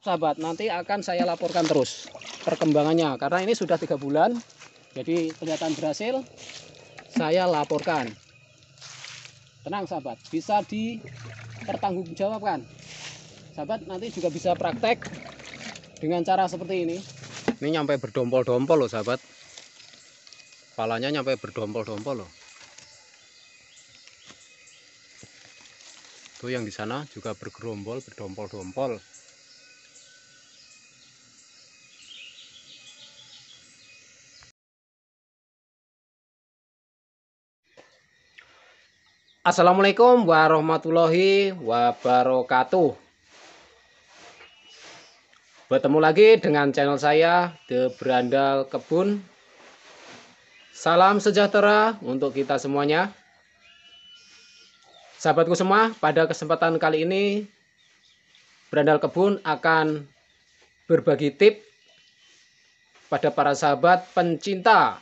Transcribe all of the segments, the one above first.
sahabat nanti akan saya laporkan terus perkembangannya karena ini sudah tiga bulan jadi kelihatan berhasil saya laporkan tenang sahabat bisa dipertanggungjawabkan sahabat nanti juga bisa praktek dengan cara seperti ini ini nyampe berdompol-dompol loh sahabat palanya nyampe berdompol-dompol loh itu yang di sana juga bergerombol berdompol-dompol Assalamualaikum warahmatullahi wabarakatuh. Bertemu lagi dengan channel saya The Berandal Kebun. Salam sejahtera untuk kita semuanya. Sahabatku semua, pada kesempatan kali ini Berandal Kebun akan berbagi tip pada para sahabat pencinta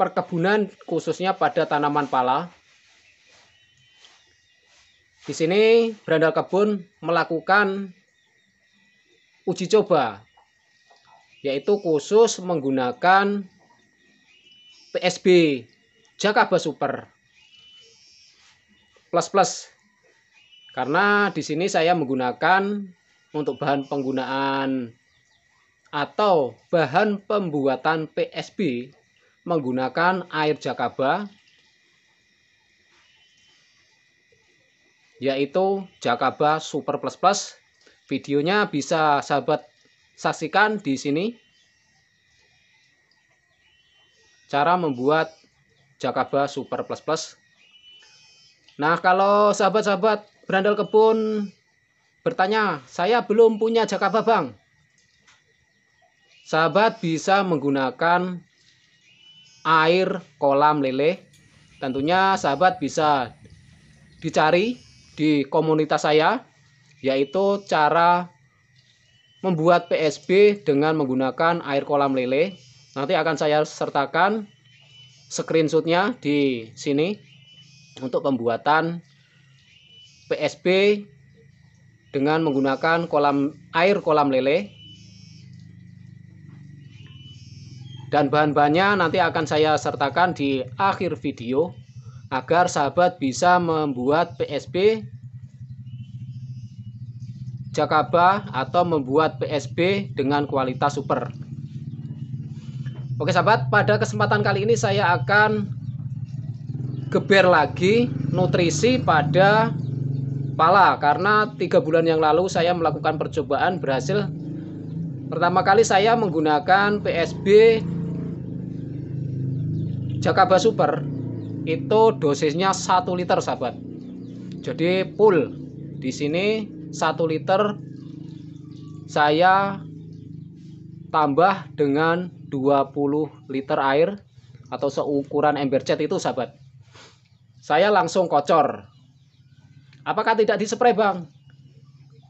perkebunan khususnya pada tanaman pala di sini Berandal Kebun melakukan uji coba yaitu khusus menggunakan PSB Jakaba Super plus plus karena di sini saya menggunakan untuk bahan penggunaan atau bahan pembuatan PSB menggunakan air Jakaba yaitu Jakaba Super Plus Plus. Videonya bisa sahabat saksikan di sini. Cara membuat Jakaba Super Plus Plus. Nah, kalau sahabat-sahabat berandal kebun bertanya, saya belum punya Jakaba Bang. Sahabat bisa menggunakan air kolam lele. Tentunya sahabat bisa dicari di komunitas saya yaitu cara membuat PSB dengan menggunakan air kolam lele. Nanti akan saya sertakan screenshotnya di sini untuk pembuatan PSB dengan menggunakan kolam air kolam lele. Dan bahan-bahannya nanti akan saya sertakan di akhir video agar sahabat bisa membuat PSB Jakaba atau membuat PSB dengan kualitas super. Oke sahabat, pada kesempatan kali ini saya akan geber lagi nutrisi pada pala karena tiga bulan yang lalu saya melakukan percobaan berhasil pertama kali saya menggunakan PSB Jakaba Super itu dosisnya 1 liter sahabat jadi full di sini 1 liter saya tambah dengan 20 liter air atau seukuran ember cat itu sahabat saya langsung kocor apakah tidak dispray bang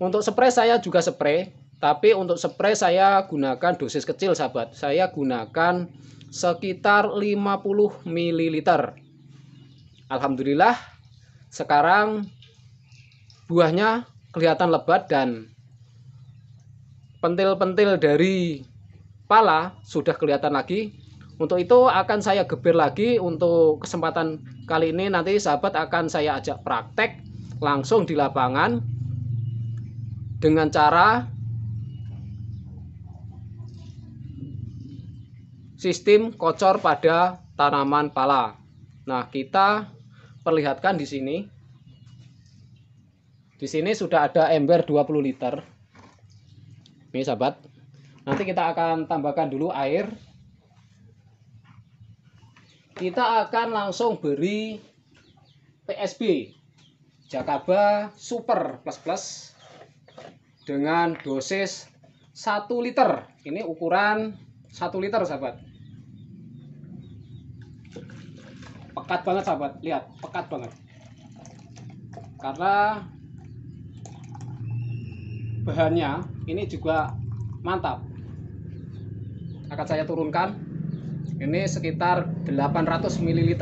untuk spray saya juga spray tapi untuk spray saya gunakan dosis kecil sahabat saya gunakan sekitar 50 ml Alhamdulillah sekarang buahnya kelihatan lebat dan pentil-pentil dari pala sudah kelihatan lagi. Untuk itu akan saya geber lagi untuk kesempatan kali ini nanti sahabat akan saya ajak praktek langsung di lapangan dengan cara sistem kocor pada tanaman pala. Nah, kita perlihatkan di sini. Di sini sudah ada ember 20 liter. Ini sahabat. Nanti kita akan tambahkan dulu air. Kita akan langsung beri PSB Jakaba Super Plus Plus dengan dosis 1 liter. Ini ukuran 1 liter sahabat. pekat banget sahabat lihat pekat banget karena bahannya ini juga mantap akan saya turunkan ini sekitar 800 ml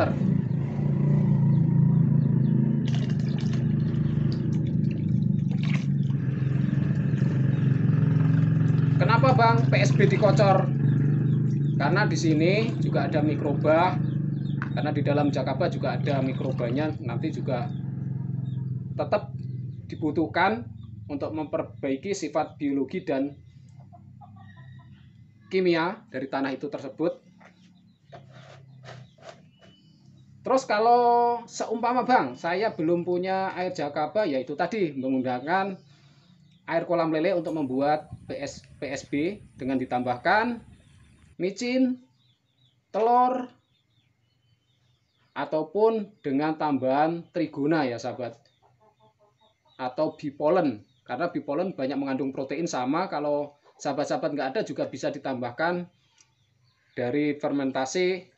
kenapa bang PSB dikocor karena di sini juga ada mikroba karena di dalam jakaba juga ada mikrobanya nanti juga tetap dibutuhkan untuk memperbaiki sifat biologi dan kimia dari tanah itu tersebut. Terus kalau seumpama bang, saya belum punya air jakaba, yaitu tadi menggunakan air kolam lele untuk membuat PS, PSB dengan ditambahkan micin, telur, ataupun dengan tambahan trigona ya sahabat atau bipolen karena bipolen banyak mengandung protein sama kalau sahabat-sahabat nggak ada juga bisa ditambahkan dari fermentasi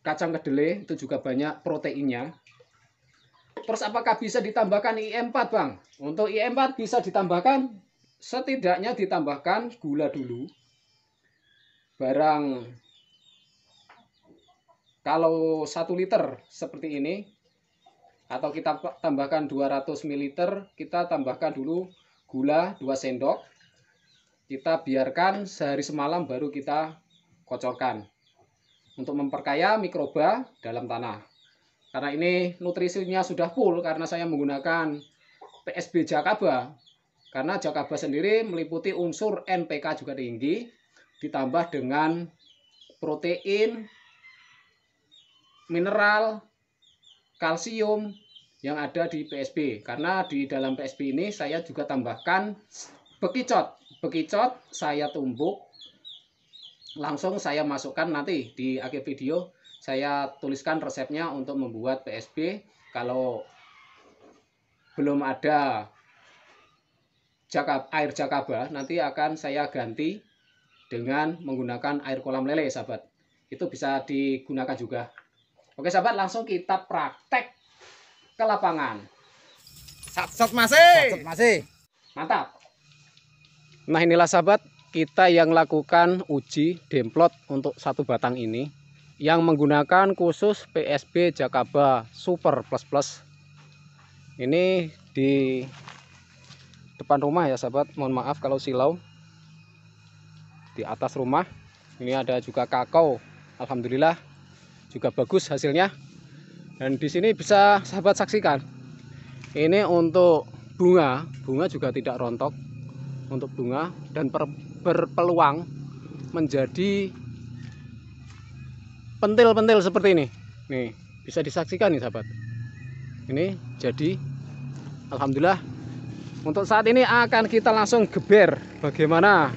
kacang kedelai itu juga banyak proteinnya terus apakah bisa ditambahkan im 4 Bang untuk im 4 bisa ditambahkan setidaknya ditambahkan gula dulu barang kalau 1 liter seperti ini atau kita tambahkan 200 ml, kita tambahkan dulu gula 2 sendok. Kita biarkan sehari semalam baru kita kocorkan untuk memperkaya mikroba dalam tanah. Karena ini nutrisinya sudah full karena saya menggunakan PSB Jakaba. Karena Jakaba sendiri meliputi unsur NPK juga tinggi ditambah dengan protein, mineral, kalsium yang ada di PSB. Karena di dalam PSB ini saya juga tambahkan bekicot. Bekicot saya tumbuk, langsung saya masukkan nanti di akhir video saya tuliskan resepnya untuk membuat PSB. Kalau belum ada jakab, air jakaba, nanti akan saya ganti dengan menggunakan air kolam lele, sahabat. Itu bisa digunakan juga. Oke sahabat, langsung kita praktek ke lapangan. Sat-sat masih. Sat-sat masih. Mantap. Nah inilah sahabat, kita yang lakukan uji demplot untuk satu batang ini yang menggunakan khusus PSB Jakaba Super Plus Plus. Ini di depan rumah ya sahabat, mohon maaf kalau silau. Di atas rumah, ini ada juga kakao. Alhamdulillah juga bagus hasilnya dan di sini bisa sahabat saksikan ini untuk bunga bunga juga tidak rontok untuk bunga dan per, berpeluang menjadi pentil-pentil seperti ini nih bisa disaksikan nih sahabat ini jadi Alhamdulillah untuk saat ini akan kita langsung geber bagaimana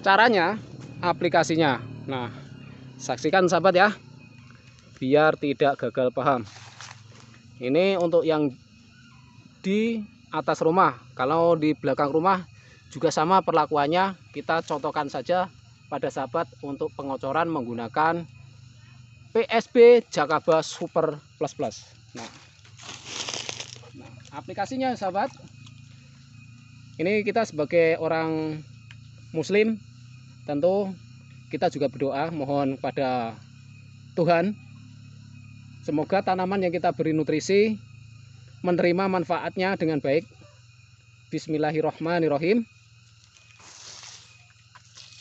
caranya aplikasinya nah saksikan sahabat ya biar tidak gagal paham ini untuk yang di atas rumah kalau di belakang rumah juga sama perlakuannya kita contohkan saja pada sahabat untuk pengocoran menggunakan PSB Jakaba Super Plus Plus nah, nah aplikasinya sahabat ini kita sebagai orang muslim tentu kita juga berdoa mohon pada Tuhan Semoga tanaman yang kita beri nutrisi menerima manfaatnya dengan baik. Bismillahirrahmanirrahim.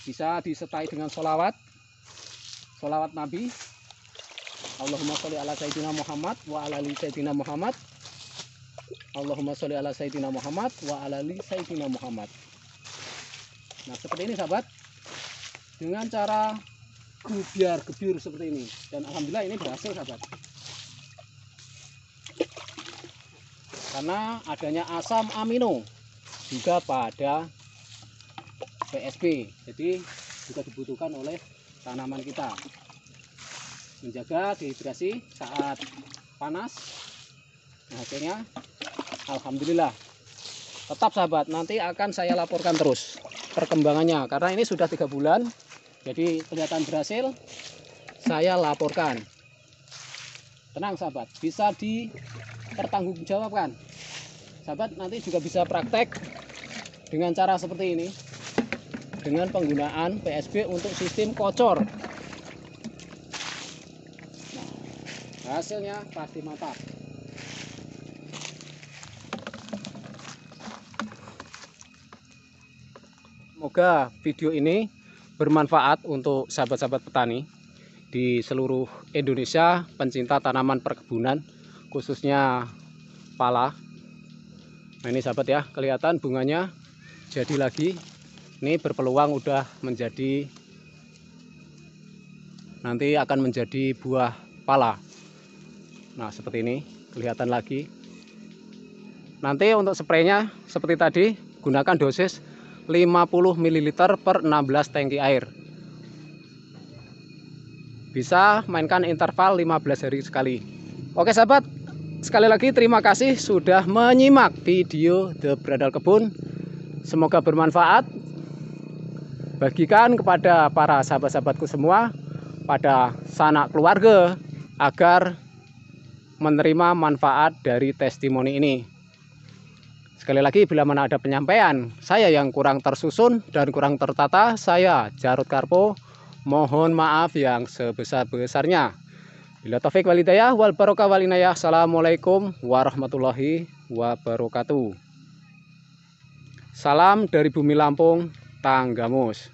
Bisa disertai dengan solawat, solawat Nabi. Allahumma sholli ala Sayyidina Muhammad wa ala ali Sayyidina Muhammad. Allahumma sholli ala Sayyidina Muhammad wa ala ali Sayyidina Muhammad. Nah, seperti ini sahabat. Dengan cara gebiar-gebir seperti ini. Dan alhamdulillah ini berhasil sahabat. karena adanya asam amino juga pada PSB jadi juga dibutuhkan oleh tanaman kita menjaga dehidrasi saat panas nah, akhirnya, Alhamdulillah tetap sahabat nanti akan saya laporkan terus perkembangannya karena ini sudah tiga bulan jadi kelihatan berhasil saya laporkan tenang sahabat bisa di tertanggung jawab kan sahabat nanti juga bisa praktek dengan cara seperti ini dengan penggunaan PSB untuk sistem kocor nah, hasilnya pasti mantap semoga video ini bermanfaat untuk sahabat-sahabat petani di seluruh Indonesia pencinta tanaman perkebunan khususnya pala nah ini sahabat ya kelihatan bunganya jadi lagi ini berpeluang udah menjadi nanti akan menjadi buah pala nah seperti ini kelihatan lagi nanti untuk spraynya seperti tadi gunakan dosis 50 ml per 16 tangki air bisa mainkan interval 15 hari sekali oke sahabat sekali lagi terima kasih sudah menyimak video The Bradal Kebun. Semoga bermanfaat. Bagikan kepada para sahabat-sahabatku semua, pada sanak keluarga agar menerima manfaat dari testimoni ini. Sekali lagi bila mana ada penyampaian saya yang kurang tersusun dan kurang tertata, saya Jarut Karpo mohon maaf yang sebesar-besarnya. Bila taufik wal hidayah wal barokah wal inayah. Assalamualaikum warahmatullahi wabarakatuh. Salam dari bumi Lampung, Tanggamus.